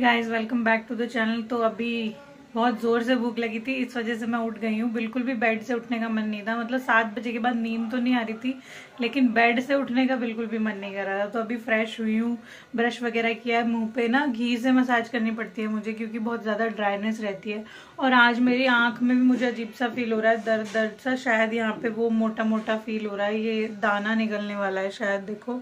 Guys welcome back to the channel तो अभी बहुत ज़ोर से भूख लगी थी इस वजह से मैं उठ गई हूँ बिल्कुल भी बेड से उठने का मन नहीं था मतलब सात बजे के बाद नींद तो नहीं आ रही थी लेकिन बेड से उठने का बिल्कुल भी मन नहीं कर रहा था तो अभी फ्रेश हुई हूँ ब्रश वगैरह किया है मुंह पे ना घी से मसाज करनी पड़ती है मुझे क्योंकि बहुत ज़्यादा ड्राइनेस रहती है और आज मेरी आँख में भी मुझे अजीब सा फील हो रहा है दर्द दर्द सा शायद यहाँ पर वो मोटा मोटा फील हो रहा है ये दाना निकलने वाला है शायद देखो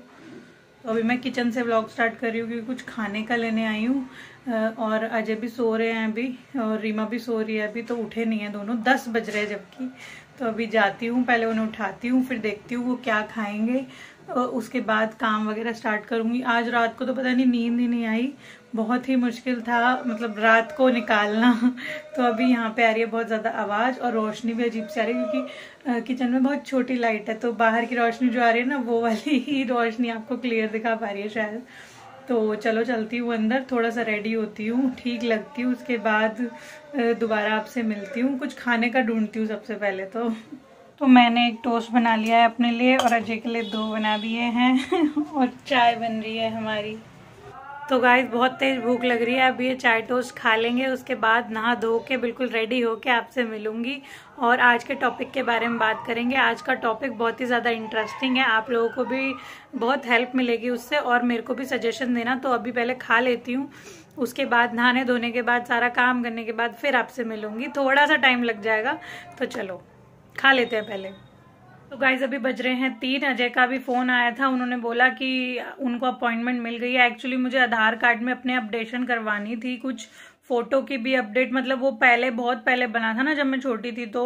तो अभी मैं किचन से व्लॉग स्टार्ट कर रही हूँ क्योंकि कुछ खाने का लेने आई हूँ और अजय भी सो रहे हैं अभी और रीमा भी सो रही है अभी तो उठे नहीं है दोनों दस बज रहे हैं जबकि तो अभी जाती हूँ पहले उन्हें उठाती हूँ फिर देखती हूँ वो क्या खाएंगे उसके बाद काम वगैरह स्टार्ट करूँगी आज रात को तो पता नहीं नींद ही नहीं आई बहुत ही मुश्किल था मतलब रात को निकालना तो अभी यहाँ पे आ रही है बहुत ज़्यादा आवाज़ और रोशनी भी अजीब से आ रही है क्योंकि किचन में बहुत छोटी लाइट है तो बाहर की रोशनी जो आ रही है ना वो वाली ही रोशनी आपको क्लियर दिखा पा रही है शायद तो चलो चलती हूँ अंदर थोड़ा सा रेडी होती हूँ ठीक लगती हूँ उसके बाद दोबारा आपसे मिलती हूँ कुछ खाने का ढूंढती हूँ सबसे पहले तो तो मैंने एक टोस्ट बना लिया है अपने लिए और अजय के लिए दो बना दिए हैं और चाय बन रही है हमारी तो गाइस बहुत तेज़ भूख लग रही है अब ये चाय टोस्ट खा लेंगे उसके बाद नहा धो के बिल्कुल रेडी हो के आपसे मिलूंगी और आज के टॉपिक के बारे में बात करेंगे आज का टॉपिक बहुत ही ज़्यादा इंटरेस्टिंग है आप लोगों को भी बहुत हेल्प मिलेगी उससे और मेरे को भी सजेशन देना तो अभी पहले खा लेती हूँ उसके बाद नहाने धोने के बाद सारा काम करने के बाद फिर आपसे मिलूंगी थोड़ा सा टाइम लग जाएगा तो चलो खा लेते हैं पहले तो गाइज अभी बज रहे हैं तीन अजय का भी फ़ोन आया था उन्होंने बोला कि उनको अपॉइंटमेंट मिल गई है एक्चुअली मुझे आधार कार्ड में अपने अपडेशन करवानी थी कुछ फ़ोटो की भी अपडेट मतलब वो पहले बहुत पहले बना था ना जब मैं छोटी थी तो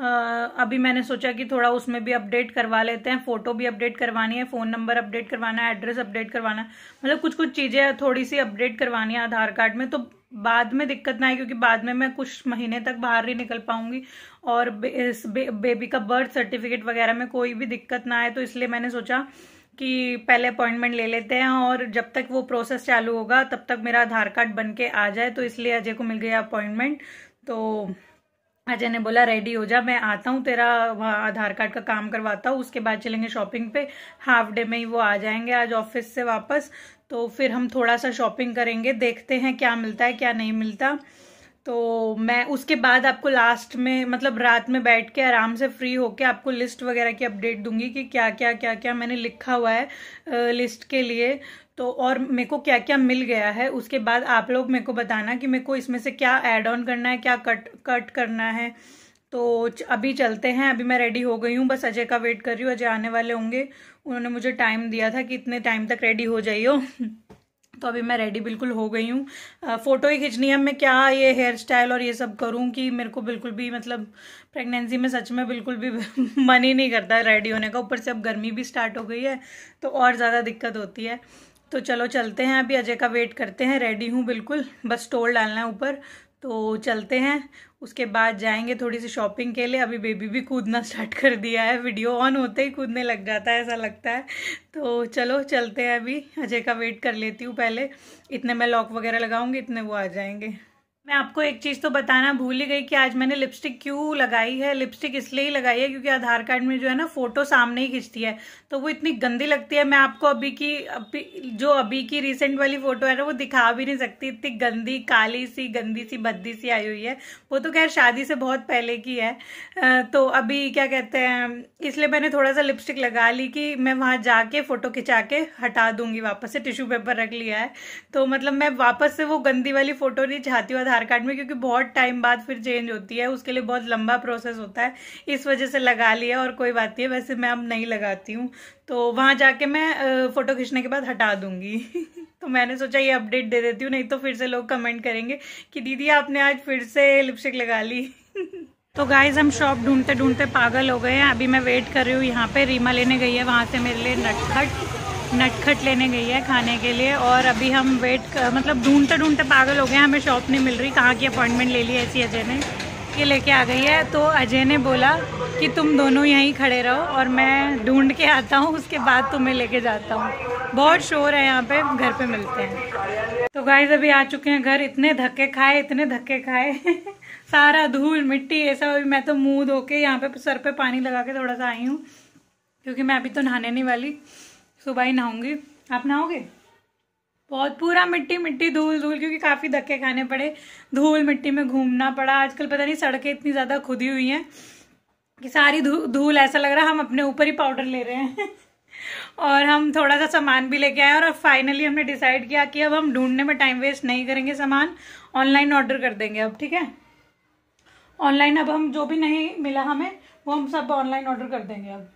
आ, अभी मैंने सोचा कि थोड़ा उसमें भी अपडेट करवा लेते हैं फ़ोटो भी अपडेट करवानी है फ़ोन नंबर अपडेट करवाना है एड्रेस अपडेट करवाना है मतलब कुछ कुछ चीज़ें थोड़ी सी अपडेट करवानी है आधार कार्ड में तो बाद में दिक्कत ना आए क्योंकि बाद में मैं कुछ महीने तक बाहर ही निकल पाऊंगी और बे, इस बे, बेबी का बर्थ सर्टिफिकेट वगैरह में कोई भी दिक्कत ना आए तो इसलिए मैंने सोचा कि पहले अपॉइंटमेंट ले लेते हैं और जब तक वो प्रोसेस चालू होगा तब तक मेरा आधार कार्ड बन के आ जाए तो इसलिए अजय को मिल गया अपॉइंटमेंट तो अजय ने बोला रेडी हो जा मैं आता हूँ तेरा आधार कार्ड का काम करवाता हूँ उसके बाद चलेंगे शॉपिंग पे हाफ डे में ही वो आ जाएंगे आज ऑफिस से वापस तो फिर हम थोड़ा सा शॉपिंग करेंगे देखते हैं क्या मिलता है क्या नहीं मिलता तो मैं उसके बाद आपको लास्ट में मतलब रात में बैठ के आराम से फ्री होके आपको लिस्ट वगैरह की अपडेट दूंगी कि क्या क्या क्या क्या मैंने लिखा हुआ है लिस्ट के लिए तो और मेरे को क्या क्या मिल गया है उसके बाद आप लोग मेरे को बताना कि मेरे को इसमें से क्या ऐड ऑन करना है क्या कट कट करना है तो अभी चलते हैं अभी मैं रेडी हो गई हूँ बस अजय का वेट कर रही हूँ अजय आने वाले होंगे उन्होंने मुझे टाइम दिया था कि इतने टाइम तक रेडी हो जाइयो तो अभी मैं रेडी बिल्कुल हो गई हूँ फ़ोटो ही खींचनी है मैं क्या ये हेयर स्टाइल और ये सब करूँ कि मेरे को बिल्कुल भी मतलब प्रेगनेंसी में सच में बिल्कुल भी मन ही नहीं करता रेडी होने का ऊपर से अब गर्मी भी स्टार्ट हो गई है तो और ज़्यादा दिक्कत होती है तो चलो चलते हैं अभी अजय का वेट करते हैं रेडी हूँ बिल्कुल बस स्टोल डालना है ऊपर तो चलते हैं उसके बाद जाएंगे थोड़ी सी शॉपिंग के लिए अभी बेबी भी कूदना स्टार्ट कर दिया है वीडियो ऑन होते ही कूदने लग जाता है ऐसा लगता है तो चलो चलते हैं अभी अजय का वेट कर लेती हूँ पहले इतने मैं लॉक वगैरह लगाऊंगी इतने वो आ जाएंगे मैं आपको एक चीज़ तो बताना भूल ही गई कि आज मैंने लिपस्टिक क्यों लगाई है लिपस्टिक इसलिए ही लगाई है क्योंकि आधार कार्ड में जो है ना फोटो सामने ही खींचती है तो वो इतनी गंदी लगती है मैं आपको अभी की अभी जो अभी की रिसेंट वाली फोटो है ना वो दिखा भी नहीं सकती इतनी गंदी काली सी गंदी सी भद्दी सी आई हुई है वो तो खैर शादी से बहुत पहले की है तो अभी क्या कहते हैं इसलिए मैंने थोड़ा सा लिपस्टिक लगा ली कि मैं वहाँ जाके फोटो खिंचा के हटा दूंगी वापस से टिश्यू पेपर रख लिया है तो मतलब मैं वापस से वो गंदी वाली फोटो नहीं चाहती हूँ आधार आधार कार्ड में क्योंकि बहुत टाइम बाद फिर चेंज होती है उसके लिए बहुत लंबा प्रोसेस होता है इस वजह से लगा लिया और कोई बात नहीं है वैसे मैं अब नहीं लगाती हूँ तो वहाँ जाके मैं फ़ोटो खींचने के बाद हटा दूंगी तो मैंने सोचा ये अपडेट दे देती हूँ नहीं तो फिर से लोग कमेंट करेंगे कि दीदी आपने आज फिर से लिपस्टिक लगा ली तो गाइज हम शॉप ढूंढते ढूंढते पागल हो गए हैं अभी मैं वेट कर रही हूँ यहाँ पे रीमा लेने गई है वहाँ से मेरे लिए नटखट नटखट लेने गई है खाने के लिए और अभी हम वेट कर, मतलब ढूंढते ढूंढते पागल हो गए हमें शॉप नहीं मिल रही कहाँ की अपॉइंटमेंट ले ली ऐसी अजय ने ये लेके आ गई है तो अजय ने बोला कि तुम दोनों यहीं खड़े रहो और मैं ढूंढ के आता हूँ उसके बाद तुम्हें लेके जाता हूँ बहुत शोर है यहाँ पे घर पे मिलते हैं तो गाइज अभी आ चुके हैं घर इतने धक्के खाए इतने धक्के खाए सारा धूल मिट्टी ऐसा अभी मैं तो मुँह धो के यहाँ पे सर पे पानी लगा के थोड़ा सा आई हूँ क्योंकि मैं अभी तो नहाने नहीं वाली सुबह ही नहाऊंगी आप नहाओगे बहुत पूरा मिट्टी मिट्टी धूल धूल क्योंकि काफ़ी धक्के खाने पड़े धूल मिट्टी में घूमना पड़ा आजकल पता नहीं सड़कें इतनी ज़्यादा खुदी हुई हैं कि सारी धूल धूल ऐसा लग रहा हम अपने ऊपर ही पाउडर ले रहे हैं और हम थोड़ा सा सामान भी लेके आए और फाइनली हमने डिसाइड किया कि अब हम ढूंढने में टाइम वेस्ट नहीं करेंगे सामान ऑनलाइन ऑर्डर कर देंगे अब ठीक है ऑनलाइन अब हम जो भी नहीं मिला हमें वो हम सब ऑनलाइन ऑर्डर कर देंगे अब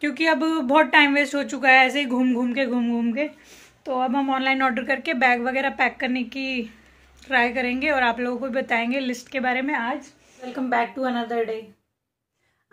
क्योंकि अब बहुत टाइम वेस्ट हो चुका है ऐसे ही घूम घूम के घूम घूम के तो अब हम ऑनलाइन ऑर्डर करके बैग वगैरह पैक करने की ट्राई करेंगे और आप लोगों को बताएंगे लिस्ट के बारे में आज welcome back to another day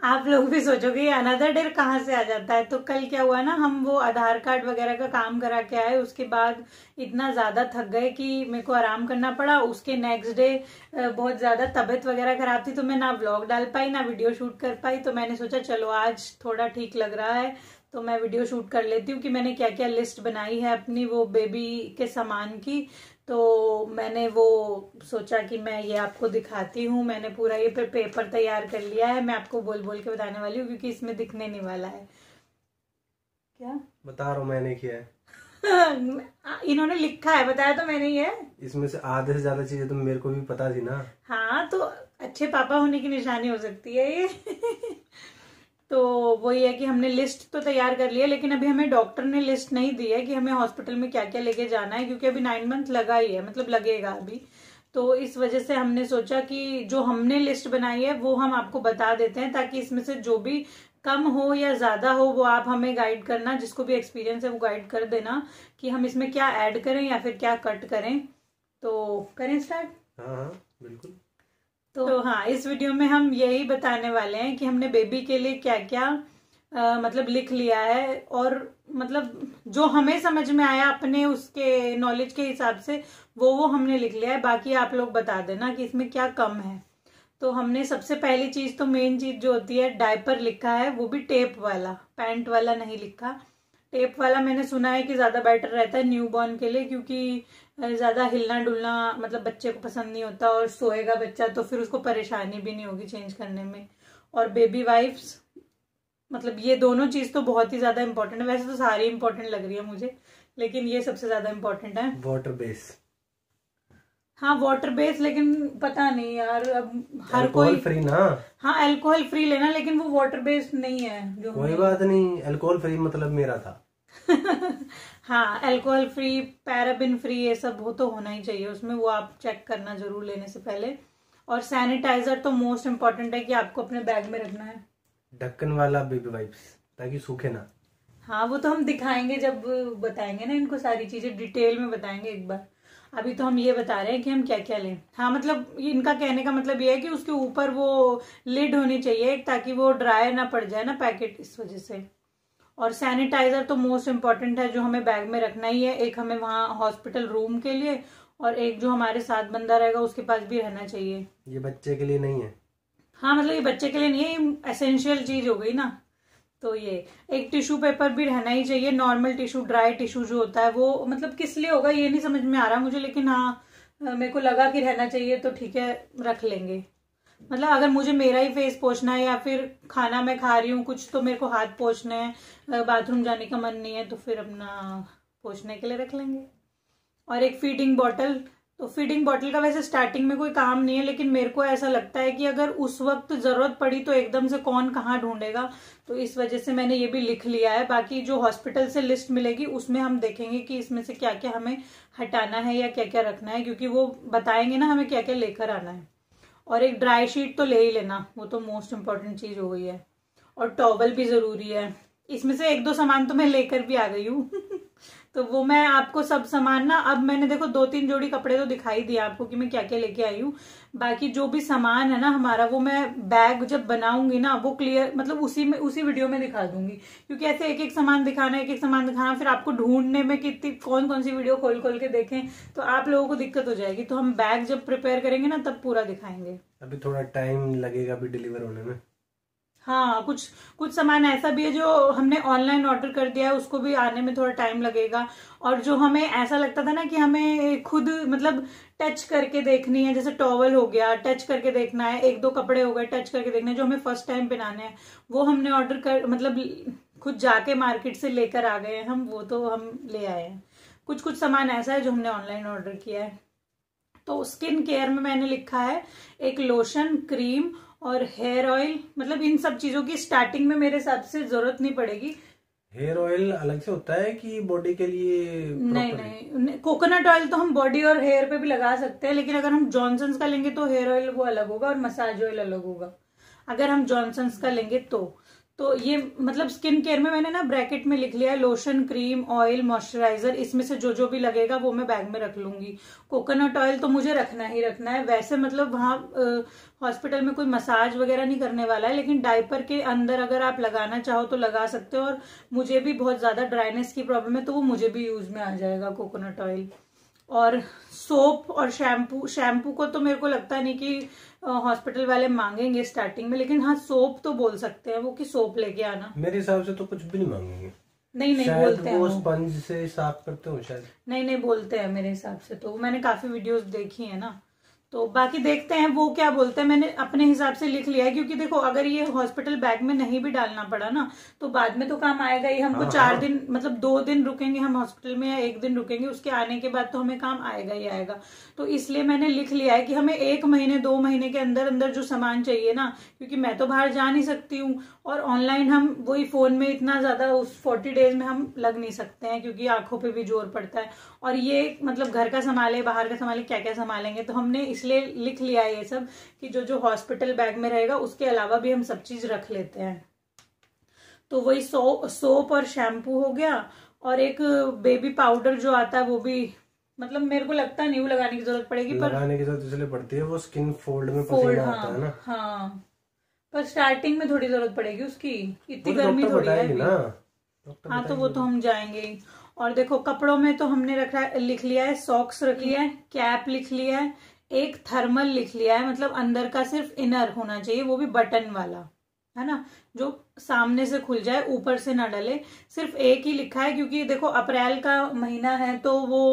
आप लोग भी सोचोगे अनदर डेर कहाँ से आ जाता है तो कल क्या हुआ ना हम वो आधार कार्ड वगैरह का काम करा के आए उसके बाद इतना ज़्यादा थक गए कि मेरे को आराम करना पड़ा उसके नेक्स्ट डे बहुत ज़्यादा तबीयत वगैरह खराब थी तो मैं ना ब्लॉग डाल पाई ना वीडियो शूट कर पाई तो मैंने सोचा चलो आज थोड़ा ठीक लग रहा है तो मैं वीडियो शूट कर लेती हूँ कि मैंने क्या क्या लिस्ट बनाई है अपनी वो बेबी के सामान की तो मैंने वो सोचा कि मैं ये आपको दिखाती हूँ मैंने पूरा ये पे पेपर तैयार कर लिया है मैं आपको बोल बोल के बताने वाली हूँ क्योंकि इसमें दिखने नहीं वाला है क्या बता रहा हूँ मैंने किया है इन्होंने लिखा है बताया तो मैंने ये इसमें से आधे से ज्यादा चीजें तो मेरे को भी पता थी ना हाँ तो अच्छे पापा होने की निशानी हो सकती है ये तो वही है कि हमने लिस्ट तो तैयार कर लिया लेकिन अभी हमें डॉक्टर ने लिस्ट नहीं दी है कि हमें हॉस्पिटल में क्या क्या लेके जाना है क्योंकि अभी नाइन मंथ लगा ही है मतलब लगेगा अभी तो इस वजह से हमने सोचा कि जो हमने लिस्ट बनाई है वो हम आपको बता देते हैं ताकि इसमें से जो भी कम हो या ज्यादा हो वो आप हमें गाइड करना जिसको भी एक्सपीरियंस है वो गाइड कर देना कि हम इसमें क्या ऐड करें या फिर क्या कट करें तो करें स्टार्ट हाँ हाँ बिल्कुल तो, तो हाँ इस वीडियो में हम यही बताने वाले हैं कि हमने बेबी के लिए क्या क्या आ, मतलब लिख लिया है और मतलब जो हमें समझ में आया अपने उसके नॉलेज के हिसाब से वो वो हमने लिख लिया है बाकी आप लोग बता देना कि इसमें क्या कम है तो हमने सबसे पहली चीज तो मेन चीज जो होती है डायपर लिखा है वो भी टेप वाला पैंट वाला नहीं लिखा टेप वाला मैंने सुना है कि ज़्यादा बेटर रहता है न्यू बॉर्न के लिए क्योंकि ज़्यादा हिलना डुलना मतलब बच्चे को पसंद नहीं होता और सोएगा बच्चा तो फिर उसको परेशानी भी नहीं होगी चेंज करने में और बेबी वाइफ्स मतलब ये दोनों चीज़ तो बहुत ही ज़्यादा इम्पोर्टेंट है वैसे तो सारी इम्पोर्टेंट लग रही है मुझे लेकिन ये सबसे ज़्यादा इम्पोर्टेंट है वाटर बेस हाँ वाटर बेस लेकिन पता नहीं यार अब हर कोई फ्री ना हाँ अल्कोहल फ्री लेना लेकिन वो वाटर बेस नहीं है जो कोई बात नहीं अल्कोहल फ्री मतलब मेरा था हाँ एल्कोहल फ्री पैराबिन फ्री ये सब वो तो होना ही चाहिए उसमें वो आप चेक करना जरूर लेने से पहले और सैनिटाइजर तो मोस्ट इम्पोर्टेंट है कि आपको अपने बैग में रखना है ढक्कन वाला बेबी वाइप्स ताकि सूखे ना हाँ वो तो हम दिखाएंगे जब बताएंगे ना इनको सारी चीजें डिटेल में बताएंगे एक बार अभी तो हम ये बता रहे हैं कि हम क्या क्या लें हाँ मतलब इनका कहने का मतलब ये है कि उसके ऊपर वो लिड होनी चाहिए ताकि वो ड्राई ना पड़ जाए ना पैकेट इस वजह से और सैनिटाइजर तो मोस्ट इम्पॉर्टेंट है जो हमें बैग में रखना ही है एक हमें वहाँ हॉस्पिटल रूम के लिए और एक जो हमारे साथ बंदा रहेगा उसके पास भी रहना चाहिए ये बच्चे के लिए नहीं है हाँ मतलब ये बच्चे के लिए नहीं है एसेंशियल चीज हो गई ना तो ये एक टिश्यू पेपर भी रहना ही चाहिए नॉर्मल टिश्यू ड्राई टिश्यू जो होता है वो मतलब किस लिए होगा ये नहीं समझ में आ रहा मुझे लेकिन हाँ मेरे को लगा कि रहना चाहिए तो ठीक है रख लेंगे मतलब अगर मुझे मेरा ही फेस पोछना है या फिर खाना मैं खा रही हूँ कुछ तो मेरे को हाथ पोछना है बाथरूम जाने का मन नहीं है तो फिर अपना पोछने के लिए रख लेंगे और एक फीडिंग बॉटल तो फीडिंग बॉटल का वैसे स्टार्टिंग में कोई काम नहीं है लेकिन मेरे को ऐसा लगता है कि अगर उस वक्त जरूरत पड़ी तो एकदम से कौन कहाँ ढूंढेगा तो इस वजह से मैंने ये भी लिख लिया है बाकी जो हॉस्पिटल से लिस्ट मिलेगी उसमें हम देखेंगे कि इसमें से क्या क्या हमें हटाना है या क्या क्या रखना है क्योंकि वो बताएंगे ना हमें क्या क्या लेकर आना है और एक ड्राई शीट तो ले ही लेना वो तो मोस्ट इम्पॉर्टेंट चीज़ हो गई है और टॉवल भी ज़रूरी है इसमें से एक दो सामान तो मैं लेकर भी आ गई हूँ तो वो मैं आपको सब सामान ना अब मैंने देखो दो तीन जोड़ी कपड़े तो दिखाई दिया आपको कि मैं क्या क्या लेके आई हूँ बाकी जो भी सामान है ना हमारा वो मैं बैग जब बनाऊंगी ना वो क्लियर मतलब उसी में उसी वीडियो में दिखा दूंगी क्योंकि ऐसे एक एक सामान दिखाना एक एक सामान दिखाना फिर आपको ढूंढने में कितनी कौन कौन सी वीडियो खोल खोल के देखें तो आप लोगों को दिक्कत हो जाएगी तो हम बैग जब प्रिपेयर करेंगे ना तब पूरा दिखाएंगे अभी थोड़ा टाइम लगेगा अभी डिलीवर होने में हाँ कुछ कुछ सामान ऐसा भी है जो हमने ऑनलाइन ऑर्डर कर दिया है उसको भी आने में थोड़ा टाइम लगेगा और जो हमें ऐसा लगता था ना कि हमें खुद मतलब टच करके देखनी है जैसे टॉवल हो गया टच करके देखना है एक दो कपड़े हो गए टच करके देखना है जो हमें फर्स्ट टाइम पहनाने हैं वो हमने ऑर्डर कर मतलब खुद जाके मार्केट से लेकर आ गए हम वो तो हम ले आए हैं कुछ कुछ सामान ऐसा है जो हमने ऑनलाइन ऑर्डर किया है तो स्किन केयर में मैंने लिखा है एक लोशन क्रीम और हेयर ऑयल मतलब इन सब चीजों की स्टार्टिंग में मेरे हिसाब से जरूरत नहीं पड़ेगी हेयर ऑयल अलग से होता है कि बॉडी के लिए नहीं नहीं कोकोनट ऑयल तो हम बॉडी और हेयर पे भी लगा सकते हैं लेकिन अगर हम जॉनसन्स का लेंगे तो हेयर ऑयल वो अलग होगा और मसाज ऑयल अलग होगा अगर हम जॉनसन्स का लेंगे तो तो ये मतलब स्किन केयर में मैंने ना ब्रैकेट में लिख लिया है लोशन क्रीम ऑयल मॉइस्चराइजर इसमें से जो जो भी लगेगा वो मैं बैग में रख लूंगी कोकोनट ऑयल तो मुझे रखना ही रखना है वैसे मतलब वहां हॉस्पिटल में कोई मसाज वगैरह नहीं करने वाला है लेकिन डायपर के अंदर अगर आप लगाना चाहो तो लगा सकते हो और मुझे भी बहुत ज़्यादा ड्राइनेस की प्रॉब्लम है तो वो मुझे भी यूज में आ जाएगा कोकोनट ऑयल और सोप और शैम्पू शैम्पू को तो मेरे को लगता नहीं कि हॉस्पिटल वाले मांगेंगे स्टार्टिंग में लेकिन हाँ सोप तो बोल सकते हैं वो कि सोप लेके आना मेरे हिसाब से तो कुछ भी नहीं मांगेंगे नहीं नहीं बोलते हैं वो स्पंज से साफ करते हो शायद नहीं नहीं बोलते हैं मेरे हिसाब से तो मैंने काफी वीडियोस देखी है ना तो बाकी देखते हैं वो क्या बोलते हैं मैंने अपने हिसाब से लिख लिया है क्योंकि देखो अगर ये हॉस्पिटल बैग में नहीं भी डालना पड़ा ना तो बाद में तो काम आएगा ही हमको हाँ, चार हाँ। दिन मतलब दो दिन रुकेंगे हम हॉस्पिटल में या एक दिन रुकेंगे उसके आने के बाद तो हमें काम आएगा ही आएगा तो इसलिए मैंने लिख लिया है कि हमें एक महीने दो महीने के अंदर अंदर जो सामान चाहिए ना क्योंकि मैं तो बाहर जा नहीं सकती हूँ और ऑनलाइन हम वही फोन में इतना ज्यादा उस फोर्टी डेज में हम लग नहीं सकते हैं क्योंकि आंखों पर भी जोर पड़ता है और ये मतलब घर का संभाले बाहर का संभाले क्या क्या संभालेंगे तो हमने इसलिए लिख लिया ये सब कि जो जो हॉस्पिटल बैग में रहेगा उसके अलावा भी हम सब चीज रख लेते हैं तो वही सो सोप और शैम्पू हो गया और एक बेबी पाउडर जो आता है वो भी मतलब मेरे को लगता नहीं वो लगाने की जरूरत पड़ेगी पर लगाने की जरूरत इसलिए पड़ती है वो स्किन फोल्ड में फोल्ड हाँ, आता है हाँ, ना हाँ पर स्टार्टिंग में थोड़ी जरूरत पड़ेगी उसकी इतनी तो गर्मी थोड़ी है ना हाँ तो वो तो हम जाएंगे और देखो कपड़ों में तो हमने रखा लिख लिया है सॉक्स रख लिया है कैप लिख लिया है एक थर्मल लिख लिया है मतलब अंदर का सिर्फ इनर होना चाहिए वो भी बटन वाला है ना जो सामने से खुल जाए ऊपर से ना डले सिर्फ एक ही लिखा है क्योंकि देखो अप्रैल का महीना है तो वो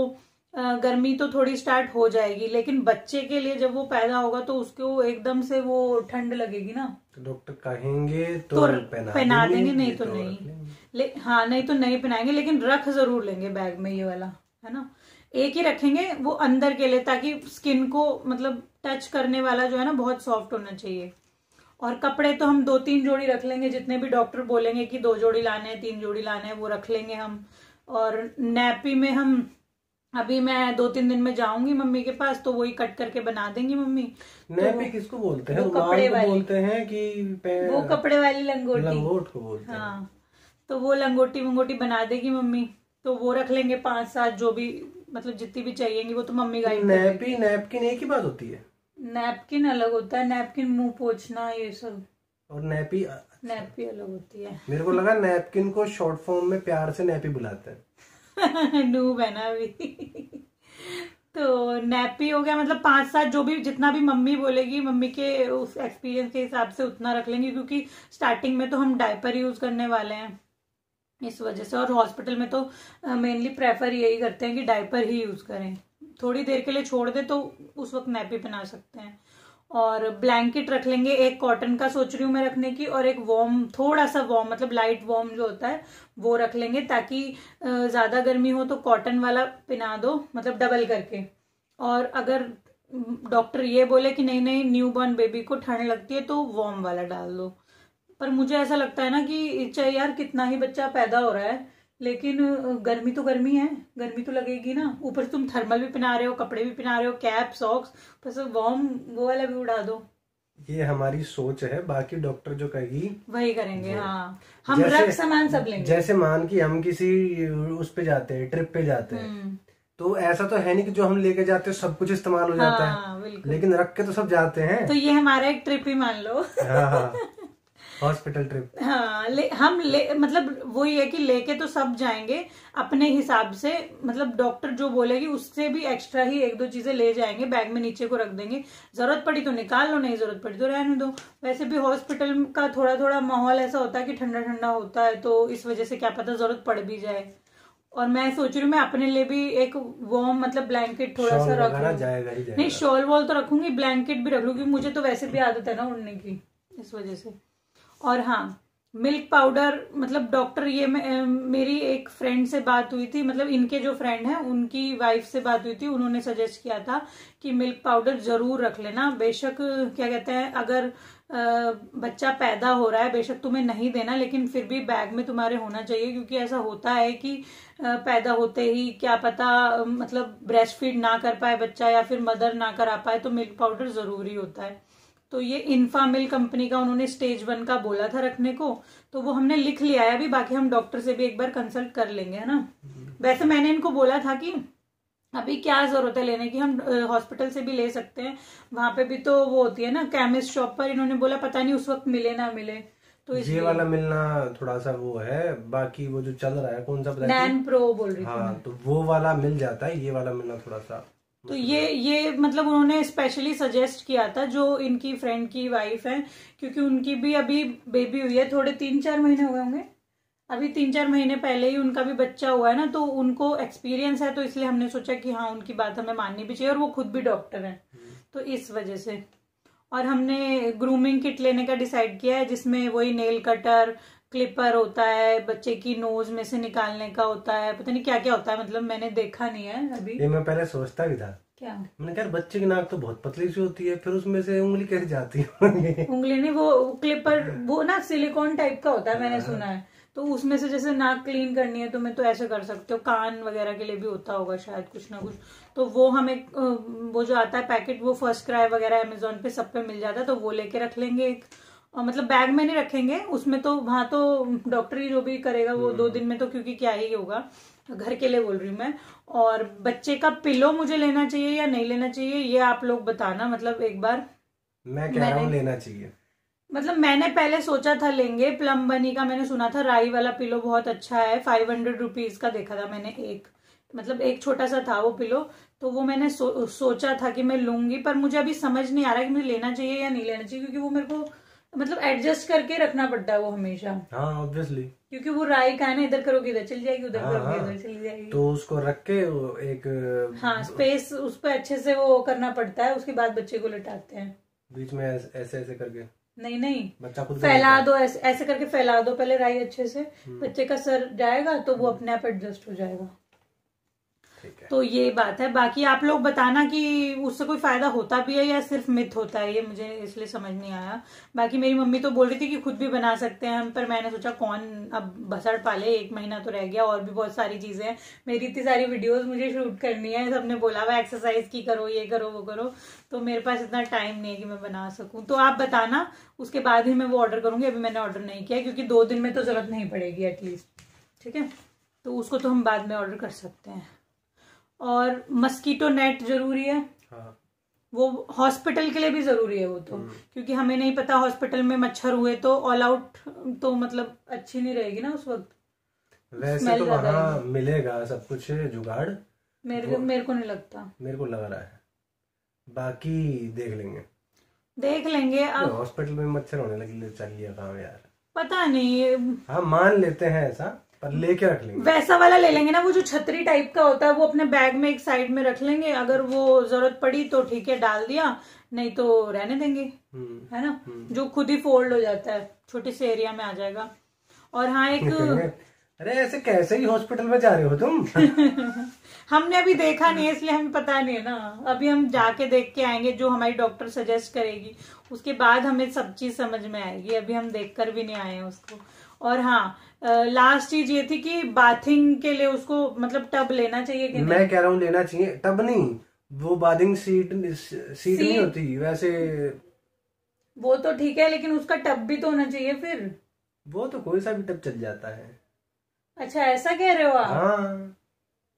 गर्मी तो थोड़ी स्टार्ट हो जाएगी लेकिन बच्चे के लिए जब वो पैदा होगा तो उसको एकदम से वो ठंड लगेगी ना तो डॉक्टर कहेंगे तो, तो पहना, पहना देंगे नहीं तो, तो नहीं ले हाँ नहीं तो नहीं पहनाएंगे लेकिन रख जरूर लेंगे बैग में ये वाला है ना एक ही रखेंगे वो अंदर के लिए ताकि स्किन को मतलब टच करने वाला जो है ना बहुत सॉफ्ट होना चाहिए और कपड़े तो हम दो तीन जोड़ी रख लेंगे जितने भी डॉक्टर बोलेंगे कि दो जोड़ी लाने हैं तीन जोड़ी लाने हैं वो रख लेंगे हम और नैपी में हम अभी मैं दो तीन दिन में जाऊंगी मम्मी के पास तो वही कट करके बना देंगी मम्मी नैपी तो, किसको बोलते हैं कपड़े वाली बोलते हैं कि वो कपड़े वाली लंगोटी लंगोट को बोलते हाँ तो वो लंगोटी वंगोटी बना देगी मम्मी तो वो रख लेंगे पांच सात जो भी मतलब जितनी भी चाहिए वो तो मम्मी का नैप ही नैपकिन एक ही बात होती है नैपकिन अलग होता है नैपकिन मुंह पोछना ये सब और नैपी नैपी अलग होती है मेरे को लगा नैपकिन को शॉर्ट फॉर्म में प्यार से नैपी बुलाते हैं नूब है ना अभी तो नैपी हो गया मतलब पांच सात जो भी जितना भी मम्मी बोलेगी मम्मी के उस एक्सपीरियंस के हिसाब से उतना रख लेंगे क्योंकि स्टार्टिंग में तो हम डायपर यूज करने वाले हैं इस वजह से और हॉस्पिटल में तो मेनली प्रेफर यही करते हैं कि डायपर ही यूज़ करें थोड़ी देर के लिए छोड़ दें तो उस वक्त नैपी पहना सकते हैं और ब्लैंकेट रख लेंगे एक कॉटन का सोच रही हूँ मैं रखने की और एक वॉर्म थोड़ा सा वॉर्म मतलब लाइट वॉर्म जो होता है वो रख लेंगे ताकि ज़्यादा गर्मी हो तो कॉटन वाला पिना दो मतलब डबल करके और अगर डॉक्टर ये बोले कि नहीं नहीं न्यू बॉर्न बेबी को ठंड लगती है तो वॉर्म वाला डाल दो पर मुझे ऐसा लगता है ना कि चाहे यार कितना ही बच्चा पैदा हो रहा है लेकिन गर्मी तो गर्मी है गर्मी तो लगेगी ना ऊपर तुम थर्मल भी पहना रहे हो कपड़े भी पहना रहे हो कैप सॉक्स बस वार्म वो वाला भी उड़ा दो ये हमारी सोच है बाकी डॉक्टर जो कहेगी वही करेंगे हाँ हम रख सामान सब लेंगे जैसे मान कि हम किसी उस पे जाते हैं ट्रिप पे जाते हैं हम्म। तो ऐसा तो है नहीं कि जो हम लेके जाते हैं सब कुछ इस्तेमाल हो जाता हाँ, है लेकिन रख के तो सब जाते हैं तो ये हमारा एक ट्रिप ही मान लो हाँ, हाँ। हॉस्पिटल ट्रिप हाँ ले, हम ले मतलब वही है कि लेके तो सब जाएंगे अपने हिसाब से मतलब डॉक्टर जो बोलेगी उससे भी एक्स्ट्रा ही एक दो चीजें ले जाएंगे बैग में नीचे को रख देंगे जरूरत पड़ी तो निकाल लो नहीं जरूरत पड़ी तो रहने दो वैसे भी हॉस्पिटल का थोड़ा थोड़ा माहौल ऐसा होता है कि ठंडा ठंडा होता है तो इस वजह से क्या पता जरूरत पड़ भी जाए और मैं सोच रही हूँ मैं अपने लिए भी एक वॉर्म मतलब ब्लैंकेट थोड़ा सा रख जाएगा। नहीं शॉल वॉल तो रखूंगी ब्लैंकेट भी रख लूंगी मुझे तो वैसे भी आदत है ना उड़ने की इस वजह से और हाँ मिल्क पाउडर मतलब डॉक्टर ये मेरी एक फ्रेंड से बात हुई थी मतलब इनके जो फ्रेंड हैं उनकी वाइफ से बात हुई थी उन्होंने सजेस्ट किया था कि मिल्क पाउडर जरूर रख लेना बेशक क्या कहते हैं अगर बच्चा पैदा हो रहा है बेशक तुम्हें नहीं देना लेकिन फिर भी बैग में तुम्हारे होना चाहिए क्योंकि ऐसा होता है कि पैदा होते ही क्या पता मतलब ब्रेस्ट फीड ना कर पाए बच्चा या फिर मदर ना करा पाए तो मिल्क पाउडर जरूरी होता है तो ये इन्फामिल कंपनी का उन्होंने स्टेज वन का बोला था रखने को तो वो हमने लिख लिया है अभी बाकी हम डॉक्टर से भी एक बार कंसल्ट कर लेंगे है ना हम्म। वैसे मैंने इनको बोला था कि अभी क्या जरूरत है लेने की हम हॉस्पिटल से भी ले सकते हैं वहां पे भी तो वो होती है ना केमिस्ट शॉप पर इन्होंने बोला पता नहीं उस वक्त मिले ना मिले तो ये वाला मिलना थोड़ा सा वो है बाकी वो जो चल रहा है कौन सा नैन प्रो बोल रही हाँ तो वो वाला मिल जाता है ये वाला मिलना थोड़ा सा तो ये ये मतलब उन्होंने स्पेशली सजेस्ट किया था जो इनकी फ्रेंड की वाइफ है क्योंकि उनकी भी अभी बेबी हुई है थोड़े तीन चार महीने हुए होंगे अभी तीन चार महीने पहले ही उनका भी बच्चा हुआ है ना तो उनको एक्सपीरियंस है तो इसलिए हमने सोचा कि हाँ उनकी बात हमें माननी भी चाहिए और वो खुद भी डॉक्टर है तो इस वजह से और हमने ग्रूमिंग किट लेने का डिसाइड किया है जिसमें वही नेल कटर क्लिपर होता है बच्चे की नोज में से निकालने का होता है पता नहीं क्या क्या होता है मतलब मैंने देखा नहीं है अभी ये मैं पहले सोचता भी था क्या मैंने कहा बच्चे की नाक तो बहुत पतली सी होती है फिर उसमें से उंगली कैसे जाती है उंगली नहीं वो क्लिपर वो ना सिलिकॉन टाइप का होता है मैंने सुना है तो उसमें से जैसे नाक क्लीन करनी है तो मैं तो ऐसे कर सकते हो कान वगैरह के लिए भी होता होगा शायद कुछ ना कुछ तो वो हमें वो जो आता है पैकेट वो फर्स्ट क्राई वगैरह अमेजोन पे सब पे मिल जाता है तो वो लेके रख लेंगे एक मतलब बैग में नहीं रखेंगे उसमें तो वहां तो डॉक्टर ही जो भी करेगा वो दो हम्म। दिन में तो क्योंकि क्या ही होगा घर के लिए बोल रही हूँ मैं और बच्चे का पिलो मुझे लेना चाहिए या नहीं लेना चाहिए ये आप लोग बताना मतलब एक बार मैं कह रहा हूँ लेना चाहिए मतलब मैंने पहले सोचा था लेंगे प्लम बनी का मैंने सुना था राई वाला पिलो बहुत अच्छा है फाइव हंड्रेड रुपीज का देखा था मैंने एक मतलब एक छोटा सा था वो पिलो तो वो मैंने सो, सोचा था कि मैं लूंगी पर मुझे अभी समझ नहीं आ रहा कि मुझे लेना चाहिए या नहीं लेना चाहिए क्योंकि वो मेरे को मतलब एडजस्ट करके रखना पड़ता है वो हमेशा हाँ ऑब्वियसली क्योंकि वो राय का है ना इधर करोगे इधर चली जाएगी उधर हाँ, करोगे इधर हाँ। चली जाएगी तो उसको रख के एक हाँ स्पेस उस पर अच्छे से वो करना पड़ता है उसके बाद बच्चे को लटाते हैं बीच में ऐसे ऐसे करके नहीं नहीं बच्चा खुद फैला दो ऐसे ऐसे करके फैला दो पहले राय अच्छे से हम्म। बच्चे का सर जाएगा तो वो हम्म। अपने आप एडजस्ट हो जाएगा तो ये बात है बाकी आप लोग बताना कि उससे कोई फायदा होता भी है या सिर्फ मिथ होता है ये मुझे इसलिए समझ नहीं आया बाकी मेरी मम्मी तो बोल रही थी कि खुद भी बना सकते हैं हम पर मैंने सोचा कौन अब बसड़ पाले एक महीना तो रह गया और भी बहुत सारी चीजें हैं मेरी इतनी सारी वीडियोज मुझे शूट करनी है सबने बोला हुआ एक्सरसाइज की करो ये करो वो करो तो मेरे पास इतना टाइम नहीं है कि मैं बना सकूँ तो आप बताना उसके बाद ही मैं वो ऑर्डर करूंगी अभी मैंने ऑर्डर नहीं किया क्योंकि दो दिन में तो जरूरत नहीं पड़ेगी एटलीस्ट ठीक है तो उसको तो हम बाद में ऑर्डर कर सकते हैं और मस्कीटो नेट जरूरी है हाँ। वो हॉस्पिटल के लिए भी जरूरी है वो तो हम्म। क्योंकि हमें नहीं पता हॉस्पिटल में मच्छर हुए तो ऑल आउट तो मतलब अच्छी नहीं रहेगी ना उस वक्त वैसे तो वहाँ मिलेगा सब कुछ जुगाड़ मेरे को मेरे को नहीं लगता मेरे को लग रहा है बाकी देख लेंगे देख लेंगे अब हॉस्पिटल में मच्छर होने लगे चलिए काम यार पता नहीं हाँ मान लेते हैं ऐसा पर लेके रख लेंगे वैसा वाला ले लेंगे ना वो जो छतरी टाइप का होता है वो अपने बैग में एक साइड में रख लेंगे अगर वो जरूरत पड़ी तो ठीक है डाल दिया नहीं तो रहने देंगे हम्म, है ना हम्म। जो खुद ही फोल्ड हो जाता है छोटे से एरिया में आ जाएगा और हाँ एक अरे ऐसे कैसे ही हॉस्पिटल में जा रहे हो तुम हमने अभी देखा नहीं है इसलिए हमें पता नहीं है ना अभी हम जाके देख के आएंगे जो हमारी डॉक्टर सजेस्ट करेगी उसके बाद हमें सब चीज समझ में आएगी अभी हम देख कर भी नहीं आए हैं उसको और हाँ लास्ट चीज ये थी कि बाथिंग के लिए उसको मतलब टब लेना चाहिए कि मैं कह रहा हूँ लेना चाहिए टब नहीं वो बाथिंग सीट सीट नहीं होती वैसे वो तो ठीक है लेकिन उसका टब भी तो होना चाहिए फिर वो तो कोई सा भी टब चल जाता है अच्छा ऐसा कह रहे हो आप हाँ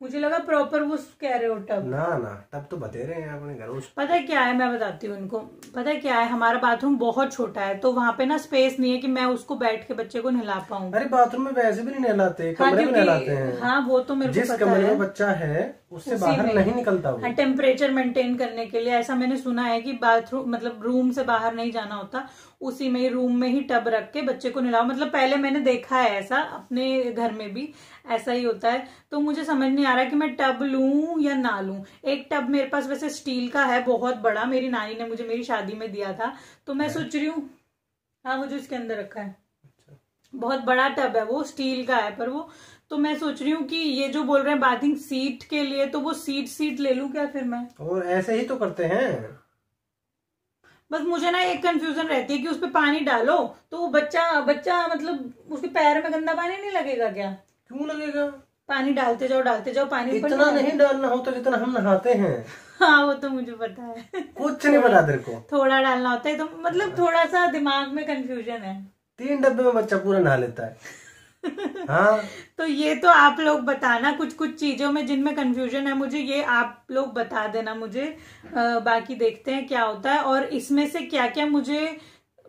मुझे लगा प्रॉपर वो कह रहे हो टब ना ना टब तो बते रहे हैं अपने घर पता क्या है मैं बताती हूँ उनको पता क्या है हमारा बाथरूम बहुत छोटा है तो वहाँ पे ना स्पेस नहीं है कि मैं उसको बैठ के बच्चे को नहला पाऊँ अरे बाथरूम में वैसे भी नहीं नहलाते हाँ, कमरे में नहलाते हैं हाँ वो तो मेरे जिस कमरे में बच्चा है उससे बाहर नहीं निकलता हाँ टेम्परेचर मेंटेन करने के लिए ऐसा मैंने सुना है की बाथरूम मतलब रूम से बाहर नहीं जाना होता उसी में ही रूम में ही टब रख के बच्चे को नहलाओ मतलब पहले मैंने देखा है ऐसा अपने घर में भी ऐसा ही होता है तो मुझे समझ नहीं आ रहा कि मैं टब लू या ना लू एक टब मेरे पास वैसे स्टील का है बहुत बड़ा मेरी नानी ने मुझे मेरी शादी में दिया था तो मैं हाँ। सोच रही हूँ हाँ वो जो इसके अंदर रखा है अच्छा। बहुत बड़ा टब है वो स्टील का है पर वो तो मैं सोच रही हूँ कि ये जो बोल रहे हैं बाथिंग सीट के लिए तो वो सीट सीट ले लू क्या फिर मैं और ऐसे ही तो करते हैं बस मुझे ना एक कंफ्यूजन रहती है कि उस पर पानी डालो तो वो बच्चा बच्चा मतलब उसके पैर में गंदा पानी नहीं लगेगा क्या क्यों लगेगा पानी डालते जाओ डालते जाओ पानी इतना नहीं डालना होता तो जितना हम नहाते हैं हाँ वो तो मुझे पता है कुछ नहीं पता तेरे को थोड़ा डालना होता है तो मतलब थोड़ा सा दिमाग में कंफ्यूजन है तीन डब्बे में बच्चा पूरा नहा लेता है हाँ। तो ये तो आप लोग बताना कुछ कुछ चीजों में जिनमें कंफ्यूजन है मुझे ये आप लोग बता देना मुझे आ, बाकी देखते हैं क्या होता है और इसमें से क्या क्या मुझे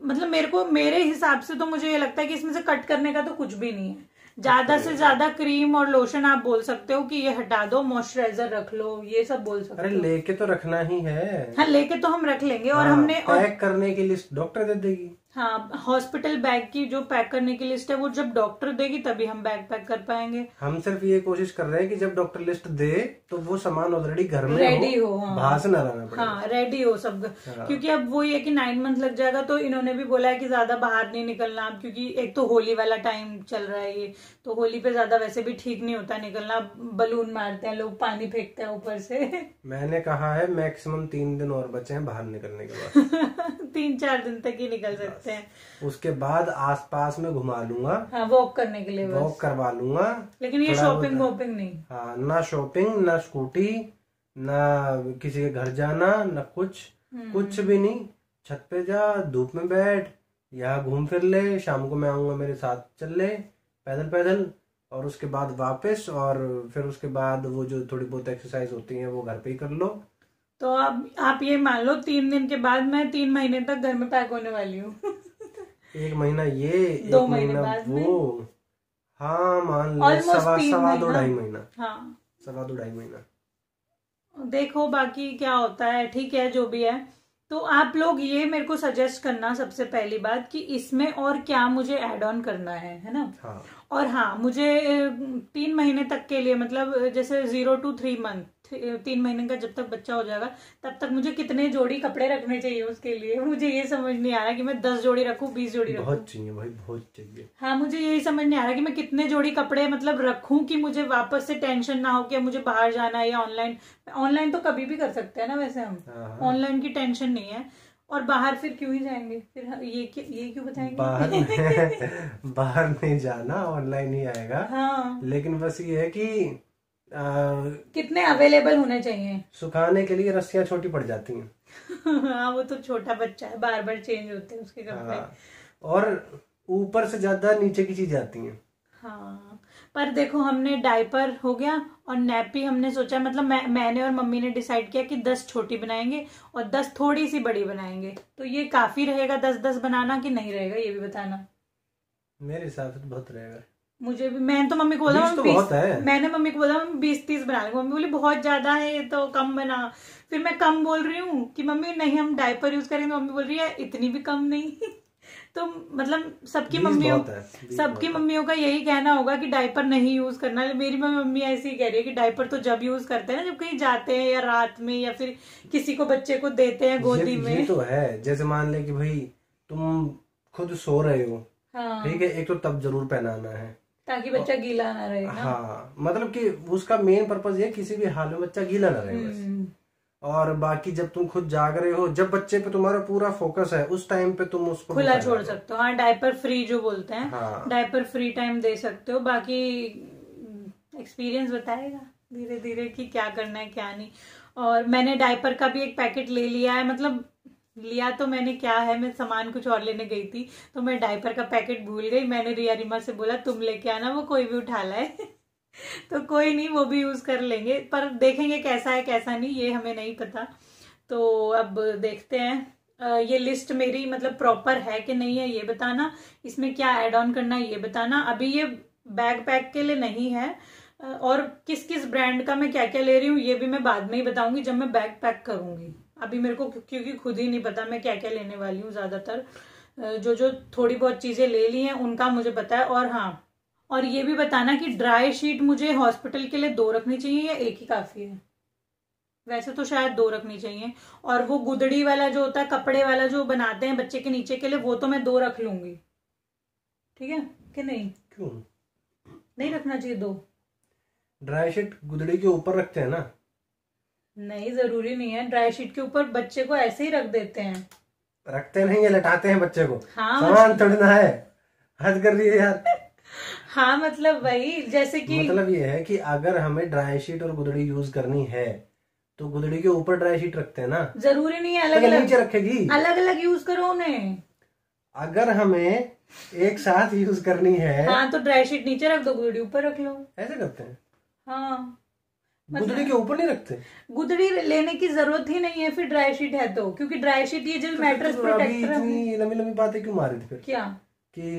मतलब मेरे को मेरे हिसाब से तो मुझे ये लगता है कि इसमें से कट करने का तो कुछ भी नहीं है ज्यादा से ज्यादा क्रीम और लोशन आप बोल सकते हो कि ये हटा दो मॉइस्चराइजर रख लो ये सब बोल सकते अरे हो लेके तो रखना ही है हाँ लेके तो हम रख लेंगे और हाँ, हमने पैक करने की लिस्ट डॉक्टर दे देगी हाँ हॉस्पिटल बैग की जो पैक करने की लिस्ट है वो जब डॉक्टर देगी तभी हम बैग पैक कर पाएंगे हम सिर्फ ये कोशिश कर रहे हैं कि जब डॉक्टर लिस्ट दे तो वो सामान ऑलरेडी घर में रेडी हो, हाँ। बाहर से ना हाँ रेडी हो सब हाँ। क्योंकि अब वो ये कि नाइन मंथ लग जाएगा तो इन्होंने भी बोला है कि ज्यादा बाहर नहीं निकलना अब क्योंकि एक तो होली वाला टाइम चल रहा है ये तो होली पे ज्यादा वैसे भी ठीक नहीं होता निकलना बलून मारते हैं लोग पानी फेंकते हैं ऊपर से मैंने कहा है मैक्सिमम तीन दिन और बचे हैं बाहर निकलने के बाद तीन चार दिन तक ही निकल सकते सकते हैं उसके बाद आसपास में घुमा लूंगा हाँ, वॉक करने के लिए वॉक करवा लूंगा लेकिन ये शॉपिंग वॉपिंग नहीं हाँ ना शॉपिंग ना स्कूटी ना किसी के घर जाना ना कुछ हम्म। कुछ भी नहीं छत पे जा धूप में बैठ यहाँ घूम फिर ले शाम को मैं आऊंगा मेरे साथ चल ले पैदल पैदल और उसके बाद वापस और फिर उसके बाद वो जो थोड़ी बहुत एक्सरसाइज होती है वो घर पे ही कर लो तो अब आप ये मान लो तीन दिन के बाद मैं तीन महीने तक घर में पैक होने वाली हूँ एक महीना ये दो महीने बाद वो हाँ मान लो सवा सवा दो ढाई महीना हाँ सवा दो ढाई महीना देखो बाकी क्या होता है ठीक है जो भी है तो आप लोग ये मेरे को सजेस्ट करना सबसे पहली बात कि इसमें और क्या मुझे एड ऑन करना है है ना हाँ। और हाँ मुझे तीन महीने तक के लिए मतलब जैसे जीरो टू थ्री मंथ तीन महीने का जब तक बच्चा हो जाएगा तब तक मुझे कितने जोड़ी कपड़े रखने चाहिए उसके लिए मुझे ये समझ नहीं आ रहा कि मैं दस जोड़ी रखूँ बीस जोड़ी रखूँ बहुत चाहिए भाई बहुत चाहिए हाँ मुझे यही समझ नहीं आ रहा कि मैं कितने जोड़ी कपड़े मतलब रखूँ कि मुझे वापस से टेंशन ना हो कि मुझे बाहर जाना है या ऑनलाइन ऑनलाइन तो कभी भी कर सकते हैं ना वैसे हम हाँ, हाँ। ऑनलाइन की टेंशन नहीं है और बाहर फिर क्यों ही जाएंगे फिर ये क्यों ये क्यों बताएंगे बाहर बाहर नहीं जाना ऑनलाइन ही आएगा हाँ। लेकिन बस ये है कि कितने अवेलेबल होने चाहिए सुखाने के लिए रस्सियाँ छोटी पड़ जाती हैं हाँ वो तो छोटा बच्चा है बार बार चेंज होते हैं उसके कपड़े हाँ, और ऊपर से ज्यादा नीचे की चीज आती है हाँ पर देखो हमने डायपर हो गया और नैपी हमने सोचा मतलब मैं मैंने और मम्मी ने डिसाइड किया कि दस छोटी बनाएंगे और दस थोड़ी सी बड़ी बनाएंगे तो ये काफी रहेगा दस दस बनाना कि नहीं रहेगा ये भी बताना मेरे हिसाब से तो बहुत रहेगा मुझे भी मैंने तो मम्मी को बोला तो बीस मैंने मम्मी को बोला हम बीस तीस बना लेंगे मम्मी बोली बहुत ज्यादा है ये तो कम बना फिर मैं कम बोल रही हूँ कि मम्मी नहीं हम डायपर यूज करेंगे मम्मी बोल रही है इतनी भी कम नहीं तो मतलब सबकी मम्मियों सबकी मम्मियों का यही कहना होगा कि डायपर नहीं यूज करना मेरी मम्मी ऐसे ही कह रही है कि डायपर तो जब यूज करते हैं ना जब कहीं जाते हैं या रात में या फिर किसी को बच्चे को देते हैं गोदी में ये तो है जैसे मान ले कि भाई तुम खुद सो रहे हो हाँ। ठीक है एक तो तब जरूर पहनाना है ताकि बच्चा गीला ना रहे ना? हाँ मतलब कि उसका मेन पर्पज ये किसी भी हाल में बच्चा गीला ना रहे बस हम्म। और बाकी जब तुम खुद जाग रहे हो जब बच्चे पे तुम्हारा पूरा फोकस है उस टाइम पे तुम उसको खुला छोड़ सकते हो हाँ डायपर फ्री जो बोलते हैं हाँ। डायपर फ्री टाइम दे सकते हो बाकी एक्सपीरियंस बताएगा धीरे धीरे कि क्या करना है क्या नहीं और मैंने डायपर का भी एक पैकेट ले लिया है मतलब लिया तो मैंने क्या है मैं सामान कुछ और लेने गई थी तो मैं डायपर का पैकेट भूल गई मैंने रिया रिमा से बोला तुम लेके आना वो कोई भी उठा लाए तो कोई नहीं वो भी यूज़ कर लेंगे पर देखेंगे कैसा है कैसा नहीं ये हमें नहीं पता तो अब देखते हैं ये लिस्ट मेरी मतलब प्रॉपर है कि नहीं है ये बताना इसमें क्या ऐड ऑन करना है ये बताना अभी ये बैग पैक के लिए नहीं है और किस किस ब्रांड का मैं क्या क्या ले रही हूँ ये भी मैं बाद में ही बताऊंगी जब मैं बैग पैक करूंगी अभी मेरे को क्योंकि खुद ही नहीं पता मैं क्या क्या लेने वाली हूँ ज़्यादातर जो जो थोड़ी बहुत चीज़ें ले ली हैं उनका मुझे पता है और हाँ और ये भी बताना कि ड्राई शीट मुझे हॉस्पिटल के लिए दो रखनी चाहिए या एक ही काफ़ी है वैसे तो शायद दो रखनी चाहिए और वो गुदड़ी वाला जो होता है कपड़े वाला जो बनाते हैं बच्चे के नीचे के लिए वो तो मैं दो रख लूंगी ठीक है कि नहीं क्यों नहीं रखना चाहिए दो ड्राई शीट गुदड़ी के ऊपर रखते हैं ना नहीं जरूरी नहीं है ड्राई शीट के ऊपर बच्चे को ऐसे ही रख देते हैं रखते नहीं है लटाते हैं बच्चे को हाँ सामान मतलब- थोड़ी ना है हद कर रही है यार हाँ मतलब वही जैसे कि मतलब ये है कि अगर हमें ड्राई शीट और गुदड़ी यूज करनी है तो गुदड़ी के ऊपर ड्राई शीट रखते हैं ना जरूरी नहीं है तो अलग अलग नीचे रखेगी अलग अलग यूज करो उन्हें अगर हमें एक साथ यूज करनी है हाँ तो ड्राई शीट नीचे रख दो गुदड़ी ऊपर रख लो ऐसे करते हैं हाँ मतलब गुदड़ी के ऊपर नहीं रखते गुदड़ी लेने की जरूरत ही नहीं है फिर ड्राई शीट है तो क्योंकि ड्राई शीट ये जल मैट्रेस तो तो है लंबी लंबी बातें क्यों मारे थे फिर क्या कि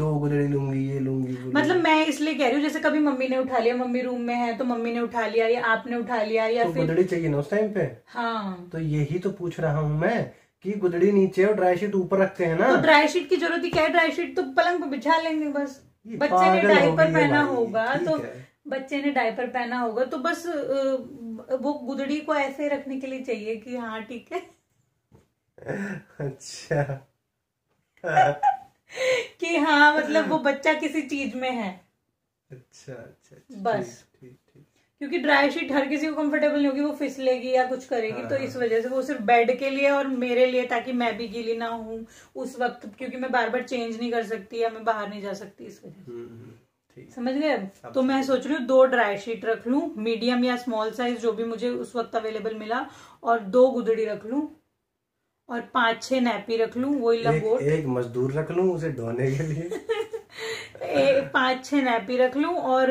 दो गुदड़ी लूंगी ये लूंगी मतलब मैं इसलिए कह रही हूँ जैसे कभी मम्मी ने उठा लिया मम्मी रूम में है तो मम्मी ने उठा लिया या आपने उठा लिया या तो फिर गुदड़ी चाहिए ना उस टाइम पे हाँ तो यही तो पूछ रहा हूँ मैं कि गुदड़ी नीचे और ड्राई शीट ऊपर रखते हैं ना तो ड्राई शीट की जरूरत ही क्या है ड्राई शीट तो पलंग पे बिछा लेंगे बस बच्चे ने डाइपर पहना होगा तो बच्चे ने डायपर पहना होगा तो बस वो गुदड़ी को ऐसे रखने के लिए चाहिए कि हाँ ठीक है अच्छा कि हाँ मतलब वो बच्चा किसी चीज में है अच्छा अच्छा, अच्छा बस ठीक ठीक क्योंकि ड्राई शीट हर किसी को कंफर्टेबल नहीं होगी वो फिसलेगी या कुछ करेगी तो इस हाँ। वजह से वो सिर्फ बेड के लिए और मेरे लिए ताकि मैं भी गीली ना हूं उस वक्त क्योंकि मैं बार बार चेंज नहीं कर सकती या मैं बाहर नहीं जा सकती इस वजह से हम्म, हम्म। समझ गए तो मैं सोच रही हूँ दो ड्राई शीट रख लू मीडियम या स्मॉल साइज जो भी मुझे उस वक्त अवेलेबल मिला और दो गुदड़ी रख लू और पांच छह नैपी रख लू वही एक, एक मजदूर रख लू उसे ढोने के लिए एक पांच छह नैपी रख लू और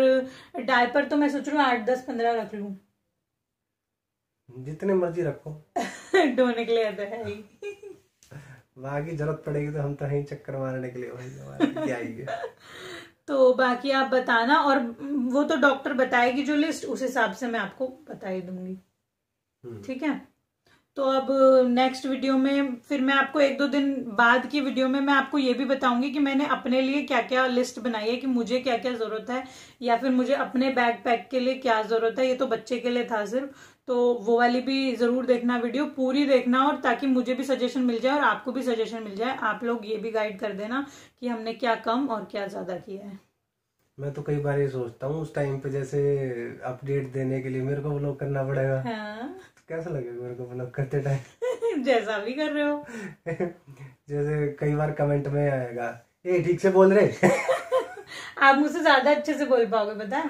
डायपर तो मैं सोच रही हूँ आठ दस पंद्रह रख लू जितने मर्जी रखो ढोने के लिए आता तो है बाकी जरूरत पड़ेगी तो हम तो चक्कर मारने के लिए वही क्या तो बाकी आप बताना और वो तो डॉक्टर बताएगी जो लिस्ट उस हिसाब से मैं आपको बता ही दूंगी हम्म। ठीक है तो अब नेक्स्ट वीडियो में फिर मैं आपको एक दो दिन बाद की वीडियो में मैं आपको ये भी बताऊंगी कि मैंने अपने लिए क्या क्या लिस्ट बनाई है कि मुझे क्या क्या जरूरत है या फिर मुझे अपने बैग पैक के लिए क्या जरूरत है ये तो बच्चे के लिए था सिर्फ तो वो वाली भी जरूर देखना वीडियो पूरी देखना और ताकि मुझे भी सजेशन मिल जाए और आपको भी सजेशन मिल जाए आप लोग ये भी गाइड कर देना कि हमने क्या कम और क्या ज्यादा किया है मैं तो कई बार ये सोचता हूँ उस टाइम पे जैसे अपडेट देने के लिए मेरे को ब्लॉग करना पड़ेगा हाँ? तो कैसा लगेगा मेरे को ब्लॉग करते टाइम जैसा भी कर रहे हो जैसे कई बार कमेंट में आएगा ये ठीक से बोल रहे आप मुझसे ज्यादा अच्छे से बोल पाओगे पता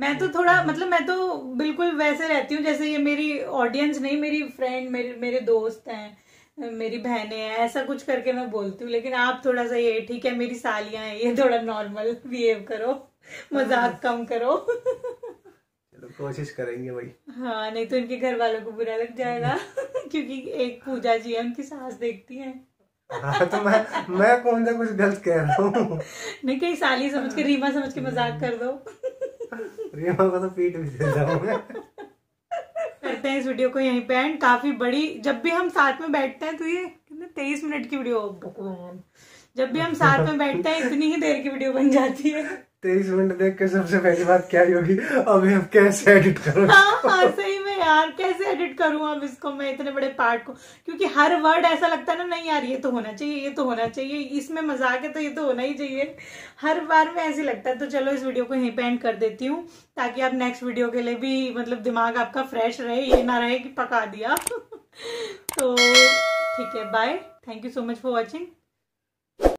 मैं तो थोड़ा मतलब मैं तो बिल्कुल वैसे रहती हूँ जैसे ये मेरी ऑडियंस नहीं मेरी फ्रेंड मेरे मेरे दोस्त हैं मेरी बहनें हैं ऐसा कुछ करके मैं बोलती हूँ लेकिन आप थोड़ा सा ये ठीक है मेरी सालियां हैं ये थोड़ा नॉर्मल बिहेव करो हाँ। मजाक कम करो कोशिश करेंगे भाई हाँ नहीं तो इनके घर वालों को बुरा लग जाएगा क्योंकि एक पूजा जी है उनकी सास देखती है हाँ, तो मैं मैं कौन सा कुछ गलत कह रहा हूँ नहीं कहीं साली समझ के रीमा समझ के मजाक कर दो रीमा को तो पीट भी दे जाऊंगा करते हैं इस वीडियो को यहीं पे एंड काफी बड़ी जब भी हम साथ में बैठते हैं तो ये कितने तेईस मिनट की वीडियो भगवान जब भी हम साथ में बैठते हैं इतनी ही देर की वीडियो बन जाती है तेईस मिनट देख के सबसे पहली बात क्या होगी अभी हम कैसे एडिट करो हाँ, हाँ, सही यार कैसे एडिट करूं अब इसको मैं इतने बड़े पार्ट को क्योंकि हर वर्ड ऐसा लगता है ना नहीं यार ये तो होना चाहिए ये तो होना चाहिए इसमें मजाक है तो ये तो होना ही चाहिए हर बार में ऐसे लगता है तो चलो इस वीडियो को यहीं पे एंड कर देती हूँ ताकि आप नेक्स्ट वीडियो के लिए भी मतलब दिमाग आपका फ्रेश रहे ये ना रहे कि पका दिया तो ठीक है bye thank you so much for watching